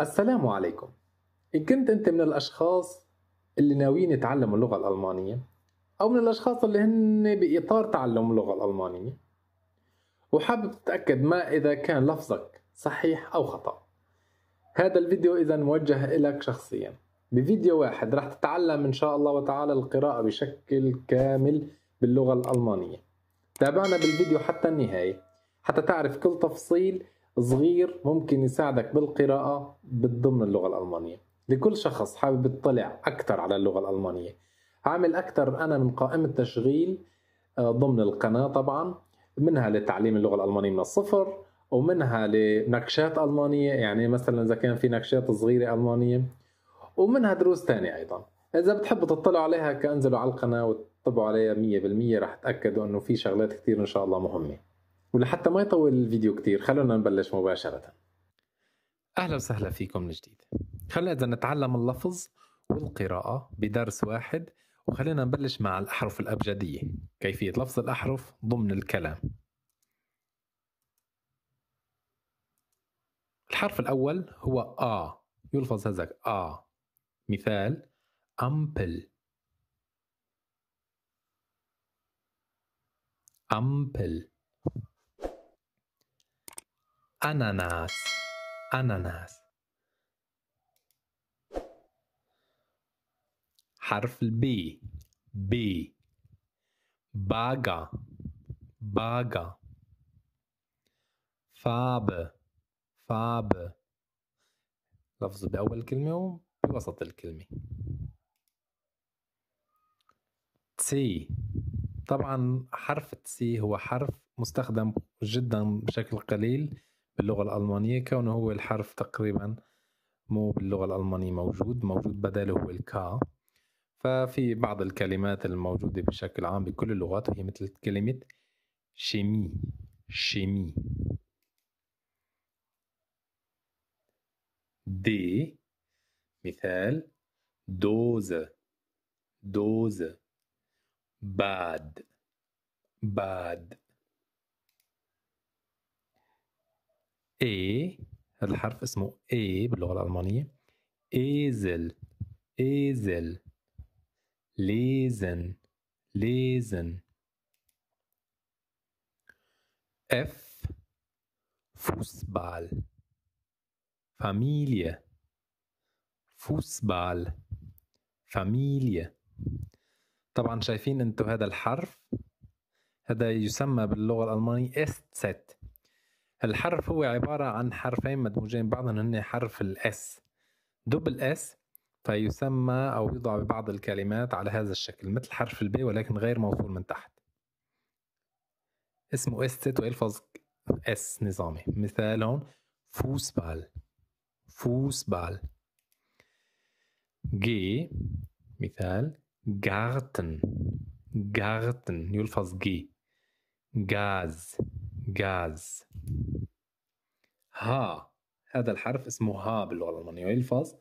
السلام عليكم إن كنت أنت من الأشخاص اللي ناويين يتعلموا اللغة الألمانية أو من الأشخاص اللي هن بإطار تعلم اللغة الألمانية وحابب تتأكد ما إذا كان لفظك صحيح أو خطأ هذا الفيديو إذا موجه إلك شخصيا بفيديو واحد راح تتعلم إن شاء الله وتعالى القراءة بشكل كامل باللغة الألمانية تابعنا بالفيديو حتى النهاية حتى تعرف كل تفصيل صغير ممكن يساعدك بالقراءة بالضمن اللغة الألمانية لكل شخص حابب يطلع أكثر على اللغة الألمانية عامل أكثر أنا من قائمة تشغيل آه، ضمن القناة طبعا منها لتعليم اللغة الألمانية من الصفر ومنها لنكشات ألمانية يعني مثلا إذا كان في نكشات صغيرة ألمانية ومنها دروس تانية أيضا إذا بتحبوا تطلعوا عليها كأنزلوا على القناة وتطبعوا عليها 100% رح تأكدوا أنه في شغلات كتير إن شاء الله مهمة ولحتى ما يطول الفيديو كتير خلونا نبلش مباشرة أهلا وسهلا فيكم من جديد خلينا إذا نتعلم اللفظ والقراءة بدرس واحد وخلينا نبلش مع الأحرف الأبجدية كيفية لفظ الأحرف ضمن الكلام الحرف الأول هو آ يلفظ هذا آ مثال أمبل أمبل أناناس أناناس حرف البي بي باغا باغا فاب فاب لفظ بأول كلمة وبوسط الكلمة تسي طبعا حرف تسي هو حرف مستخدم جدا بشكل قليل باللغه الالمانيه كونه هو الحرف تقريبا مو باللغه الالمانيه موجود موجود بداله هو الكا ففي بعض الكلمات الموجوده بشكل عام بكل اللغات هي مثل كلمه شيمي شيمي دي مثال دوز دوز باد باد اي هذا الحرف اسمه اي باللغه الالمانيه ايزل ايزل ليزن ليزن اف فوسبال فاميليا فوسبال فاميليا طبعا شايفين انتو هذا الحرف هذا يسمى باللغة الألمانية ست الحرف هو عبارة عن حرفين مدموجين بعضهم هن حرف الاس دبل اس فيسمى أو يوضع ببعض الكلمات على هذا الشكل مثل حرف البي ولكن غير موصول من تحت اسمه استت ويلفظ اس نظامي مثال هون فوسبال فوسبال جي مثال جارتن جارتن يلفظ جي غاز غاز ها هذا الحرف اسمه ها باللغة الألمانية ويلفظ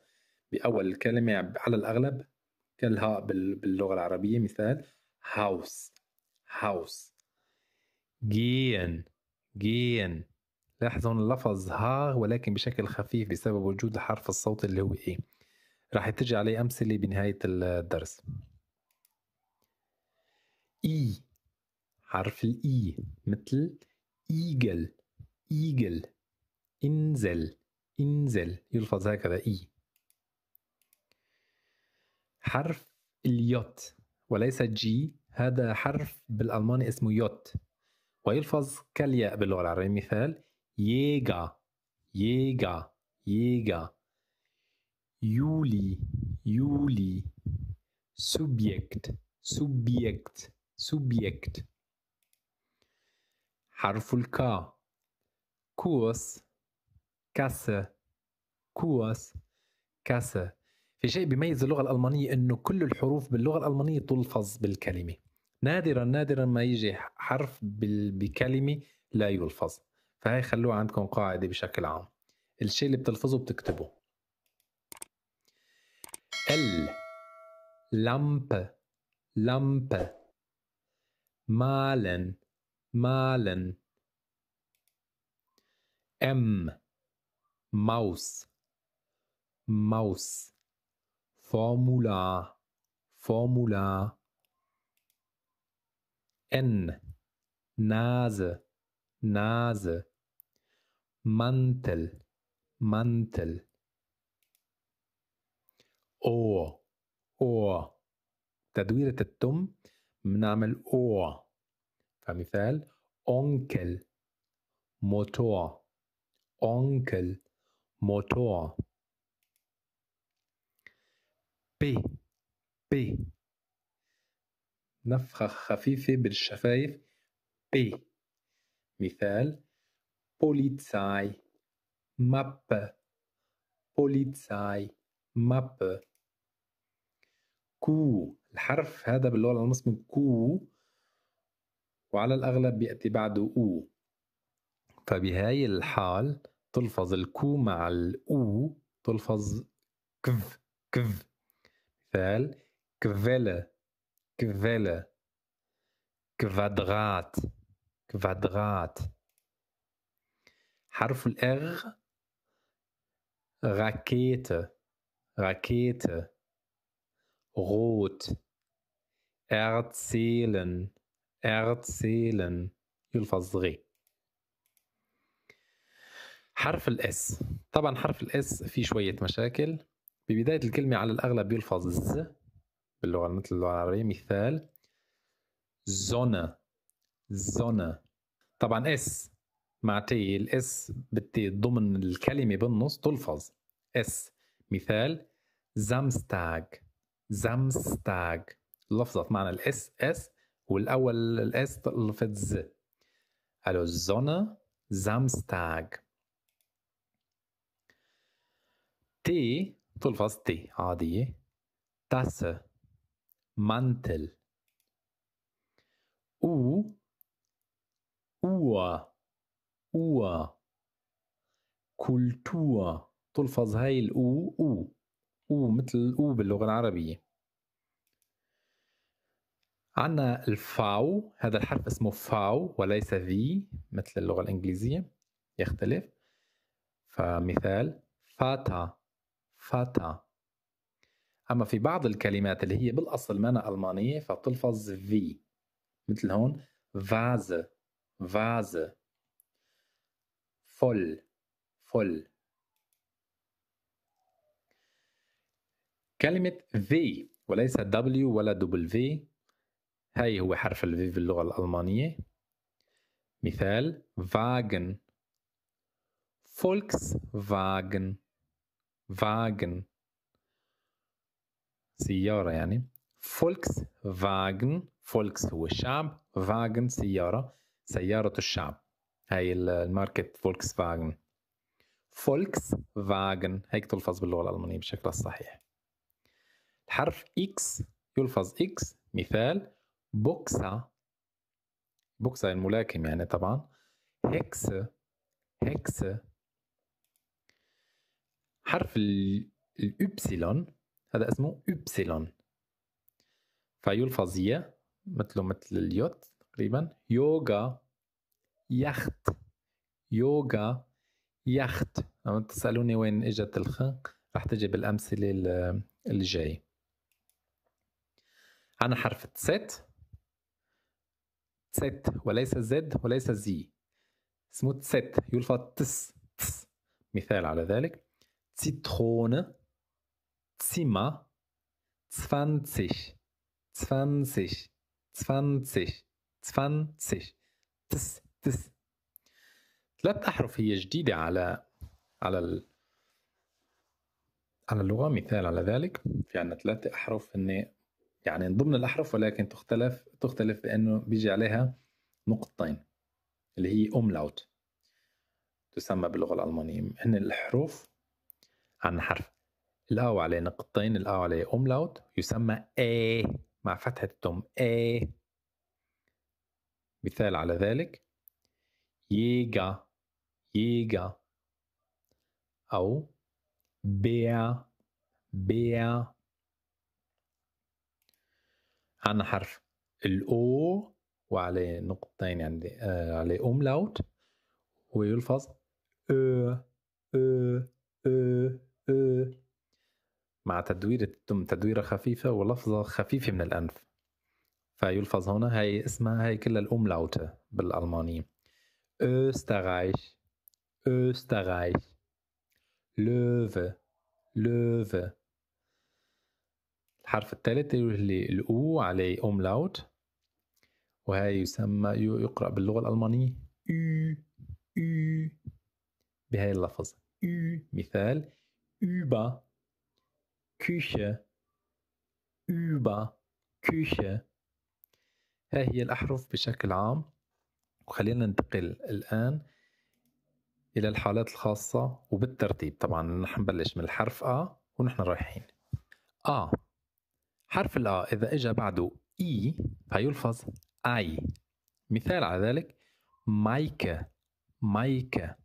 بأول الكلمة على الأغلب كالها باللغة العربية مثال هاوس هاوس جين جين لاحظوا اللفظ ها ولكن بشكل خفيف بسبب وجود الحرف الصوت اللي هو ايه راح تجي عليه أمثلة بنهاية الدرس إي حرف الإي مثل إيجل إيجل انزل انزل يلفظ هكذا إي حرف اليوت وليس جي هذا حرف بالألماني اسمه يوت ويلفظ كالياء باللغة العربية مثال ييجا ييجا ييجا يولي يولي سوبيكت سوبيكت سوبيكت حرف الكا كوس كاسة كوس كاسة في شيء بيميز اللغة الألمانية أنه كل الحروف باللغة الألمانية تلفظ بالكلمة نادرا نادرا ما يجي حرف بكلمة لا يلفظ فهي خلوها عندكم قاعدة بشكل عام الشيء اللي بتلفظه بتكتبه ال لامب لامب مالن malen M Maus Maus Formular Formular N Nase Nase Mantel Mantel Ohr Ohr تدويرة التم بنعمل أوع فمثال أونكل موتور أونكل موتور بي بي نفخة خفيفة بالشفايف بي مثال بوليتساي ماب بوليتساي ماب كو الحرف هذا باللغة العربية اسمه كو وعلى الأغلب بيأتي بعده أو فبهاي الحال تلفظ الكو مع الأو تلفظ كف كف مثال كفالة كفالة كفادغات كفادغات حرف الأغ راكيت راكيت غوت ارتسيلن Erzählen. يلفظ غي حرف الاس طبعا حرف الاس فيه شوية مشاكل ببداية الكلمة على الأغلب يلفظ ز باللغة مثل اللغة العربية مثال زونة زونة طبعا اس مع تي الاس بالتي ضمن الكلمة بالنص تلفظ اس مثال زامستاغ زامستاغ لفظت معنى الاس اس والاول الاس في ز الو زونا Samstag تي تلفظ تي عادية تاسة مانتل او اوا اوا كولتوا تلفظ هاي الأو أو أو مثل الأو باللغة العربية عندنا الفاو هذا الحرف اسمه فاو وليس في مثل اللغة الإنجليزية يختلف فمثال فاتا فاتا أما في بعض الكلمات اللي هي بالأصل مانا ألمانية فبتلفظ في مثل هون فاز فاز فل فل كلمة في وليس دبليو ولا دبل في هاي هو حرف الفي في اللغة الألمانية مثال فاجن فاغن فاجن سيارة يعني فولكس فاغن فولكس هو الشعب فاجن سيارة سيارة الشعب هاي الماركة فولكس فولكس فاغن هيك تلفظ باللغة الألمانية بشكلها الصحيح الحرف X يلفظ X مثال بوكسا بوكسا الملاكم يعني طبعا هكس هكس حرف الابسلون هذا اسمه ابسلون فيلفظ ي مثله مثل اليوت تقريبا يوغا يخت يوغا يخت لما تسألوني وين اجت الخ رح تجي بالأمثلة الجاي جاي عنا حرف ست ست وليس زد وليس زي سموت ست يلفى تس تس مثال على ذلك تيترون تسيما تسفانتسيش تسفانتسيش تسفانتسيش تسفانتسيش تس تس ثلاث أحرف هي جديدة على على ال... على اللغة مثال على ذلك في عندنا ثلاثة أحرف هني يعني ضمن الأحرف ولكن تختلف تختلف بأنه بيجي عليها نقطتين اللي هي أوملاوت تسمى باللغة الألمانية هن الحروف عن حرف الأو عليه نقطتين الأو عليه أوملاوت يسمى إي مع فتحة التم إي مثال على ذلك ييجا ييجا أو بيع بيع عنا حرف الأو وعليه نقطتين عندي آه عليه لاوت ويلفظ أو أو أو أو مع تدوير التم تدويرة خفيفة ولفظة خفيفة من الأنف فيلفظ هنا هاي اسمها هاي كلها الأوملاوتة بالألمانية Österreich Österreich Löwe Löwe الحرف الثالث اللي الأو عليه لاوت وهي يسمى يقرأ باللغة الألمانية أو أو بهاي اللفظ أو مثال über Küche über Küche ها هي الأحرف بشكل عام وخلينا ننتقل الآن إلى الحالات الخاصة وبالترتيب طبعا نحن نبلش من الحرف أ ونحن رايحين أ حرف الأ إذا إجا بعده إي فيلفظ أي مثال على ذلك مايكا مايكا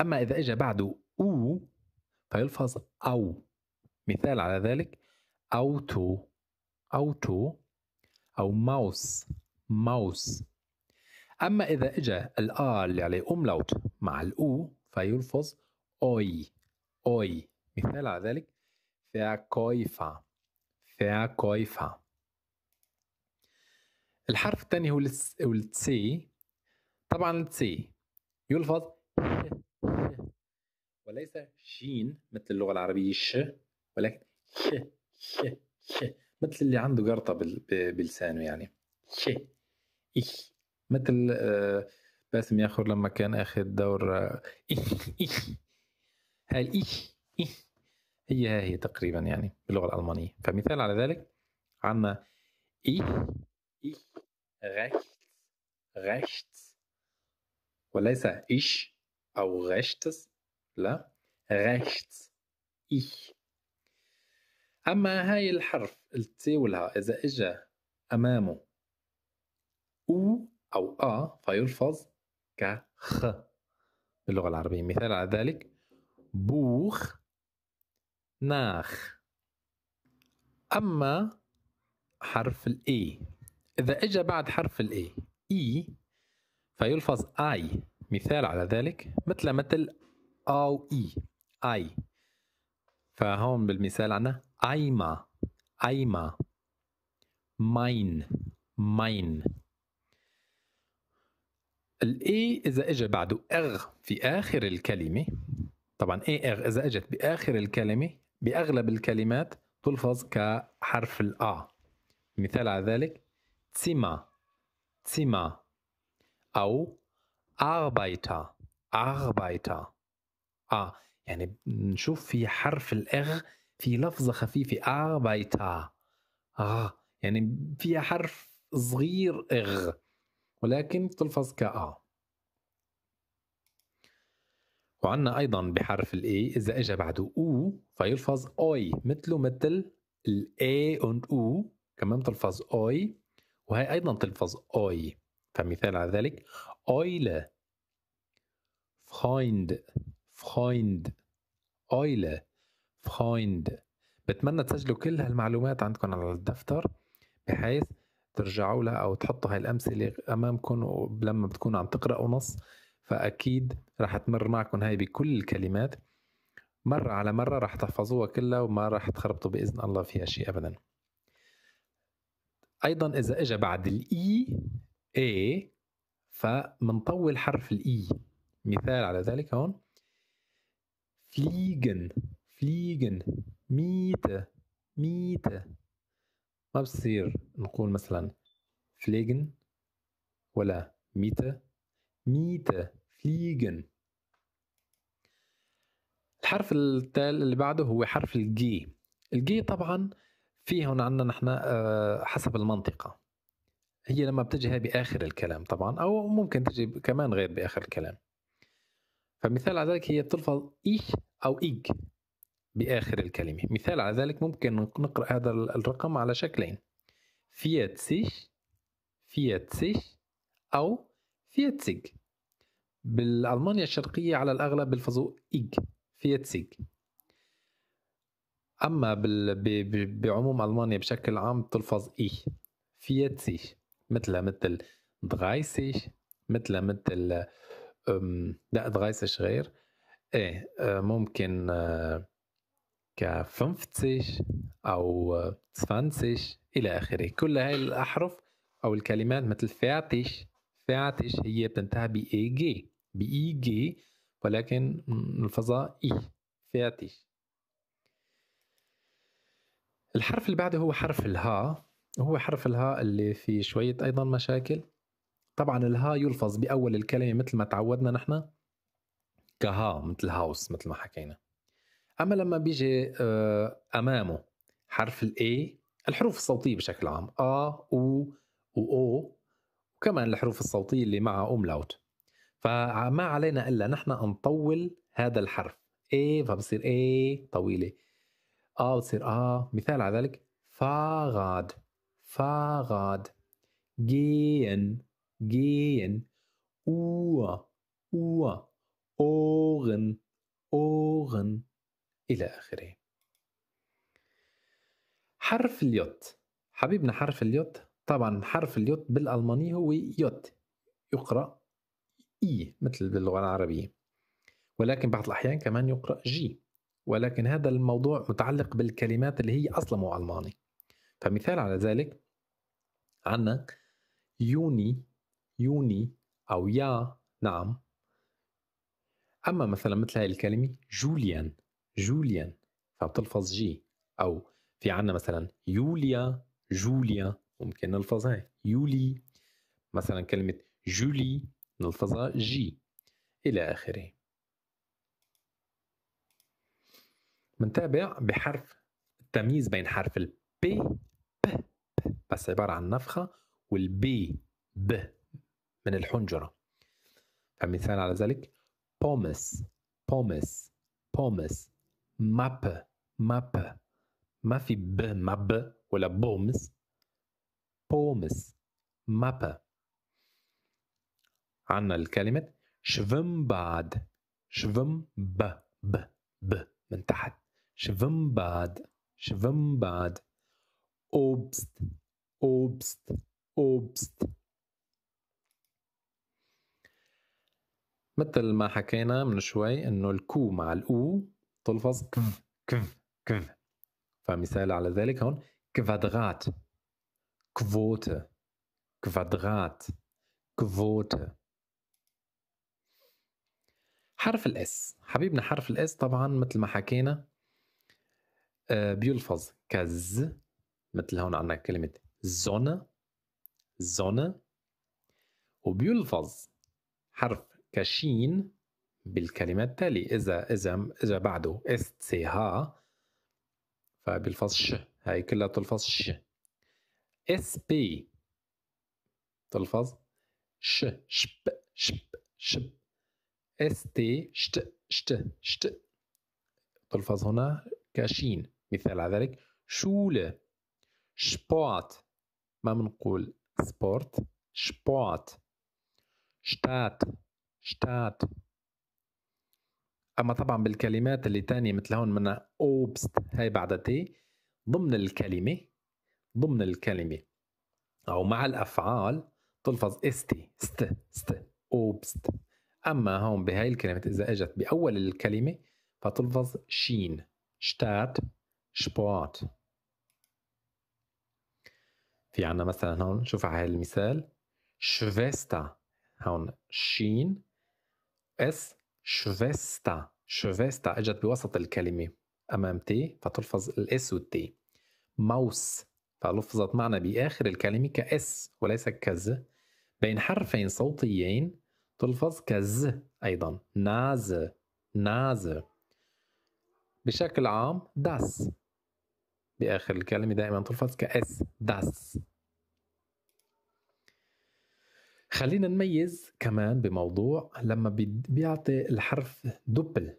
أما إذا إجا بعده أو فيلفظ أو مثال على ذلك أوتو أوتو أو ماوس ماوس أما إذا إجا الآ اللي عليه أملاوت مع الأو فيلفظ أوي أوي مثال على ذلك كويفا. Verkäufer. الحرف الثاني هو التسي طبعا التسي يلفظ وليس شين مثل اللغة العربية ش ولكن ش ش ش مثل اللي عنده قرطة بلسانه يعني ش إيه مثل آه، باسم ياخر لما كان اخذ دور إخ آه، إخ هالإخ إخ هي هي تقريبا يعني باللغه الالمانيه فمثال على ذلك عندنا ich ich rechts rechts وليس ich او rechts لا rechts ich إيه. اما هاي الحرف التي والها اذا اجى امامه او او ا فيلفظ كخ باللغه العربيه مثال على ذلك بوخ ناخ أما حرف الإي إذا إجا بعد حرف الإي إي e، فيلفظ آي مثال على ذلك مثل مثل أو إي e، آي فهون بالمثال عنا أيما أيما ماين ماين الاي اذا اجى بعده اغ في اخر الكلمه طبعا اي اغ اذا اجت باخر الكلمه باغلب الكلمات تلفظ كحرف الآ مثال على ذلك تسيما تسيما أو أغبايتا أغبايتا آه يعني نشوف في حرف الإغ في لفظة خفيفة أغبايتا آه يعني فيها حرف صغير إغ ولكن تلفظ كأ وعندنا ايضا بحرف الاي اذا اجى بعده او فيلفظ اوي مثله مثل الاي اند او كمان تلفظ اوي وهي ايضا تلفظ اوي فمثال على ذلك اويلا فخايند فخايند اويلا فخايند بتمنى تسجلوا كل هالمعلومات عندكم على الدفتر بحيث ترجعوا لها او تحطوا هاي الامثله امامكم لما بتكونوا عم تقراوا نص فاكيد راح تمر معكم هاي بكل الكلمات مرة على مرة راح تحفظوها كلها وما راح تخربطوا بإذن الله فيها شيء أبدا أيضا إذا إجا بعد الإي إي e، فمنطول حرف الإي e. مثال على ذلك هون فليجن فليجن ميتة ميتة ما بصير نقول مثلا فليجن ولا ميتة ميتة فليجن الحرف التالي اللي بعده هو حرف الجي الجي طبعا في هون عندنا نحن آه، حسب المنطقة هي لما بتجي بآخر الكلام طبعا أو ممكن تجي كمان غير بآخر الكلام فمثال على ذلك هي بتلفظ إيش أو إيج بآخر الكلمة مثال على ذلك ممكن نقرأ هذا الرقم على شكلين فياتسيش فياتسيش أو فياتسيج بالألمانيا الشرقية على الأغلب بيلفظوا إيج فيتسيج أما بال... ب... ب... بعموم ألمانيا بشكل عام تلفظ اي فيتسيج مثلها مثل مثل دغايسيش مثل مثل أم... لا دغايسيش غير ايه آه، ممكن آه، ك 50 او 20 آه، الى اخره كل هاي الاحرف او الكلمات مثل فاتش ساعة إيش هي بتنتهي ب اي جي ب اي جي ولكن نلفظها إي فيها الحرف اللي بعده هو حرف الها هو حرف الها اللي فيه شوية أيضا مشاكل طبعا الها يلفظ بأول الكلمة مثل ما تعودنا نحن كها مثل هاوس مثل ما حكينا أما لما بيجي آه، أمامه حرف الاي الحروف الصوتية بشكل عام آ و و أو وكمان الحروف الصوتية اللي معها أوملاوت فما علينا إلا نحن نطول هذا الحرف اي فبصير اي طويلة آه بتصير آه مثال على ذلك فاغاد فاغاد جين جين او او اوغن اوغن إلى آخره حرف اليوت حبيبنا حرف اليوت طبعا حرف اليوت بالألماني هو يوت يقرأ إي مثل باللغة العربية ولكن بعض الأحيان كمان يقرأ جي ولكن هذا الموضوع متعلق بالكلمات اللي هي أصلا مو ألماني فمثال على ذلك عندنا يوني يوني أو يا نعم أما مثلا مثل هاي الكلمة جوليان جوليان فبتلفظ جي أو في عنا مثلا يوليا جوليا ممكن نلفظها يولي مثلا كلمة جولي نلفظها جي إلى آخره منتابع بحرف التمييز بين حرف البي ب بس عبارة عن نفخة والبي ب من الحنجرة فمثال على ذلك بومس بومس بومس ماب ماب ما في ب ماب ولا بومس بومس مابا عنا الكلمة شفم بعد شفم ب ب ب من تحت شفم بعد شفم بعد أوبست أوبست أوبست مثل ما حكينا من شوي انه الكو مع الاو تلفظ كف كف كف فمثال على ذلك هون كفادغات Quote, Quadrat, Quote. حرف الاس حبيبنا حرف الاس طبعا مثل ما حكينا آه، بيلفظ كز مثل هون عندنا كلمة زونة زونة وبيلفظ حرف كشين بالكلمة التالية إذا إذا إذا بعده اس سي ها فبيلفظ ش هاي كلها تلفظ ش اس بي تلفظ ش شب شب شب اس تي شت شت شت تلفظ هنا كاشين مثال على ذلك شولة شبوات ما منقول سبورت شبوات شتات شتات اما طبعا بالكلمات اللي تانية مثل هون منا اوبست هاي بعد تي ضمن الكلمة ضمن الكلمة أو مع الأفعال تلفظ استي ست ست أوبست أما هون بهاي الكلمة إذا إجت بأول الكلمة فتلفظ شين شتات شبوات في عنا مثلا هون شوف على المثال شفيستا هون شين اس شفيستا شفيستا اجت بوسط الكلمه امام تي فتلفظ الاس والتي ماوس فلفظت معنا بآخر الكلمة كأس وليس كز بين حرفين صوتيين تلفظ كز أيضا ناز ناز بشكل عام داس بآخر الكلمة دائما تلفظ كأس داس خلينا نميز كمان بموضوع لما بيعطي الحرف دبل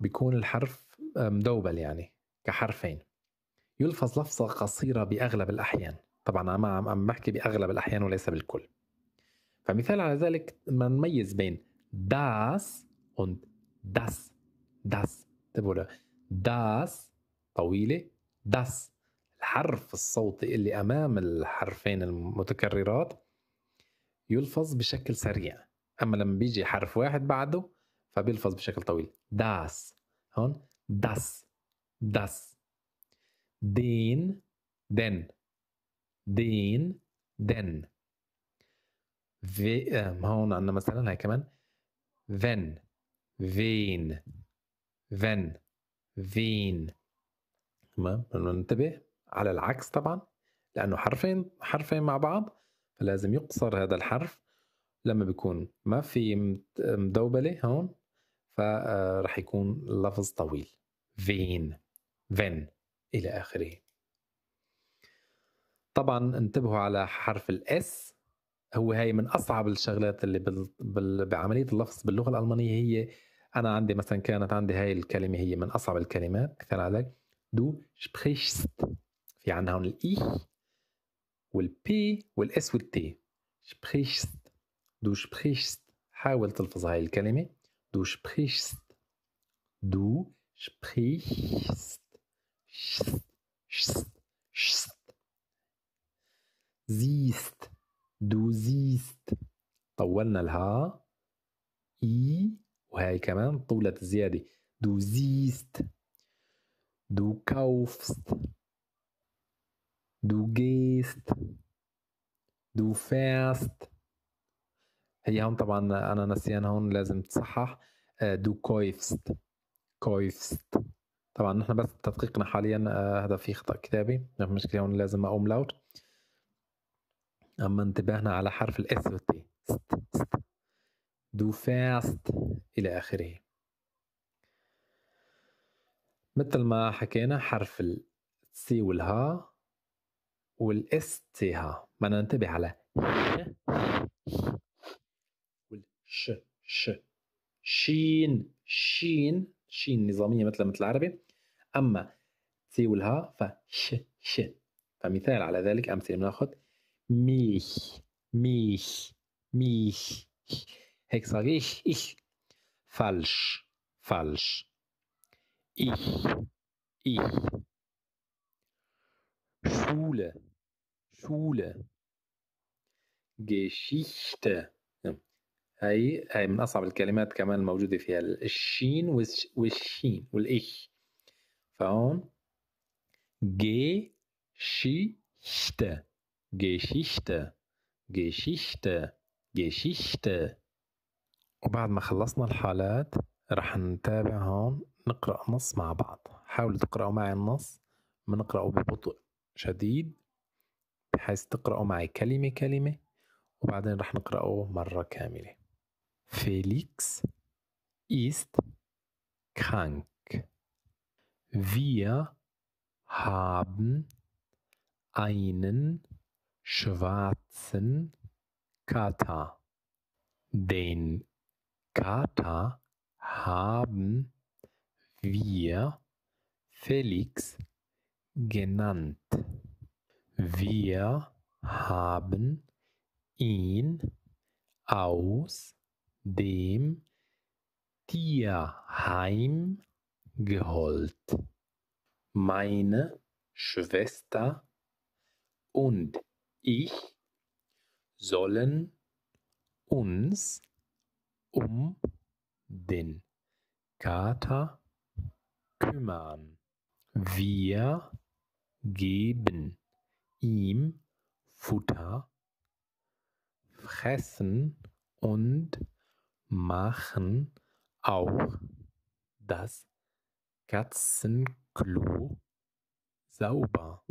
بيكون الحرف مدوبل يعني كحرفين يلفظ لفظة قصيرة بأغلب الأحيان طبعا أنا عم بحكي بأغلب الأحيان وليس بالكل فمثال على ذلك ما نميز بين داس و داس داس انتبهوا داس طويلة داس الحرف الصوتي اللي أمام الحرفين المتكررات يلفظ بشكل سريع أما لما بيجي حرف واحد بعده فبيلفظ بشكل طويل داس هون داس داس دين دن دين دن في آه، ما هون عندنا مثلا هاي كمان wenn, فين wenn, فين تمام بدنا ننتبه على العكس طبعا لأنه حرفين حرفين مع بعض فلازم يقصر هذا الحرف لما بيكون ما في مدوبلة هون فرح آه، يكون لفظ طويل فين فين إلى آخره طبعا انتبهوا على حرف الاس هو هاي من اصعب الشغلات اللي بال... بال... بعمليه اللفظ باللغه الالمانيه هي انا عندي مثلا كانت عندي هاي الكلمه هي من اصعب الكلمات كان عليك دو شبريشست في عندنا هون الاي والبي والاس والتي شبريشست دو شبريشست حاول تلفظ هاي الكلمه دو شبريشست دو شبريشست شست زيست دو زيست طولنا الها اي وهاي كمان طولت زيادة دو زيست دو كوفست دو جيست دو فاست هي هون طبعا انا نسيان هون لازم تصحح آه، دو كويفست كويفست طبعا نحن بس تدقيقنا حاليا آه، هذا في خطا كتابي مشكله هون لازم اقوم لاوت اما انتبهنا على حرف الاس والتي ست ست دو فاست الى اخره مثل ما حكينا حرف السي والها والاس تي ها بدنا ننتبه على والش ش شين شين شين نظاميه مثل مثل العربي اما سي والها فش ش فمثال على ذلك امثله بناخذ ميش ميش ميش هيك sage ich ich falsch falsch ich ich Schule Schule Geschichte هي هي من اصعب الكلمات كمان الموجوده فيها الشين والشين والاش فهون جي شي شتا جي شي شتا وبعد ما خلصنا الحالات رح نتابع هون نقرأ نص مع بعض حاولوا تقرأوا معي النص بنقرأه ببطء شديد بحيث تقرأوا معي كلمة كلمة وبعدين رح نقرأه مرة كاملة Felix ist krank. Wir haben einen schwarzen Kater. Den Kater haben wir Felix genannt. Wir haben ihn aus dem Tierheim geholt. Meine Schwester und ich sollen uns um den Kater kümmern. Wir geben ihm Futter, fressen und machen auch das Katzenklo sauber.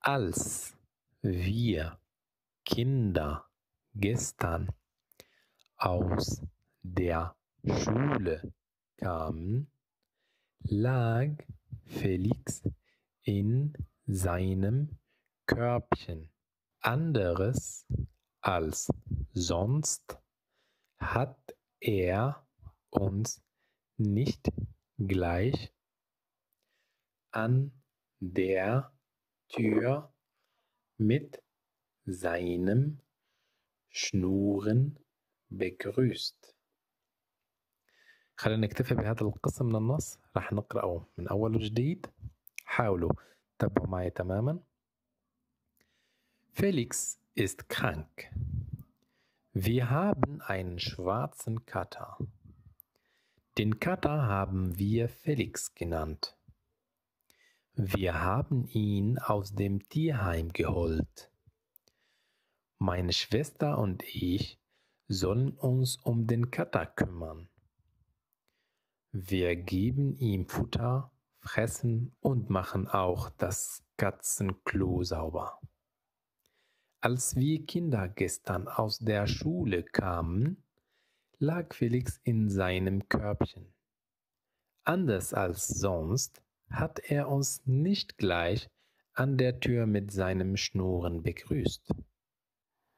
Als wir Kinder gestern aus der Schule kamen, lag Felix in seinem Körbchen. Anderes als sonst hat er uns nicht gleich an der Tür mit seinem Schnuren begrüßt. خلينا نكتفي بهذا القسم من النص راح نقرأه من أول وجديد حاولوا تتبعوا معي تماما Felix ist krank. Wir haben einen schwarzen Kater. Den Kater haben wir Felix genannt. Wir haben ihn aus dem Tierheim geholt. Meine Schwester und ich sollen uns um den Kater kümmern. Wir geben ihm Futter, fressen und machen auch das Katzenklo sauber. Als wir Kinder gestern aus der Schule kamen, lag Felix in seinem Körbchen. Anders als sonst hat er uns nicht gleich an der Tür mit seinem Schnurren begrüßt.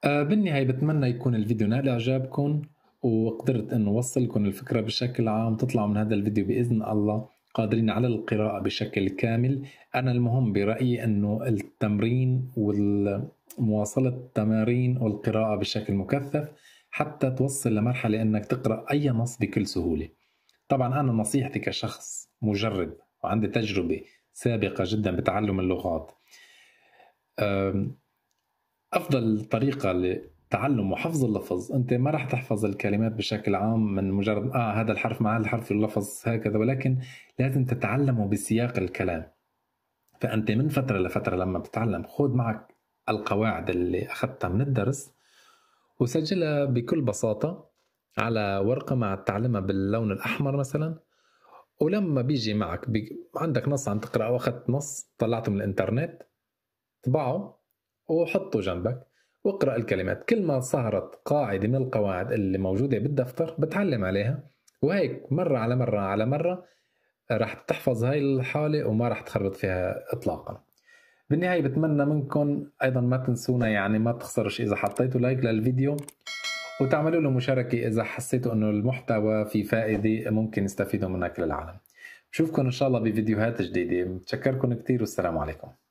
Äh, بالنهاية بتمنى يكون الفيديو نال إعجابكم وقدرت أن أوصلكم الفكرة بشكل عام تطلعوا من هذا الفيديو بإذن الله قادرين على القراءة بشكل كامل أنا المهم برأيي أنه التمرين ومواصلة التمارين والقراءة بشكل مكثف حتى توصل لمرحلة أنك تقرأ أي نص بكل سهولة طبعا أنا نصيحتي كشخص مجرب وعندي تجربة سابقة جدا بتعلم اللغات أفضل طريقة تعلم وحفظ اللفظ انت ما راح تحفظ الكلمات بشكل عام من مجرد اه هذا الحرف مع هذا الحرف اللفظ هكذا ولكن لازم تتعلمه بسياق الكلام فانت من فتره لفتره لما بتتعلم خذ معك القواعد اللي اخذتها من الدرس وسجلها بكل بساطه على ورقه مع تعلمها باللون الاحمر مثلا ولما بيجي معك بي... عندك نص عم تقراه واخذت نص طلعته من الانترنت طبعه وحطه جنبك واقرأ الكلمات كل ما صارت قاعدة من القواعد اللي موجودة بالدفتر بتعلم عليها وهيك مرة على مرة على مرة رح تحفظ هاي الحالة وما رح تخربط فيها إطلاقا بالنهاية بتمنى منكم أيضا ما تنسونا يعني ما تخسرش إذا حطيتوا لايك للفيديو وتعملوا له مشاركة إذا حسيتوا أنه المحتوى في فائدة ممكن يستفيدوا منها كل العالم بشوفكم إن شاء الله بفيديوهات جديدة بتشكركم كتير والسلام عليكم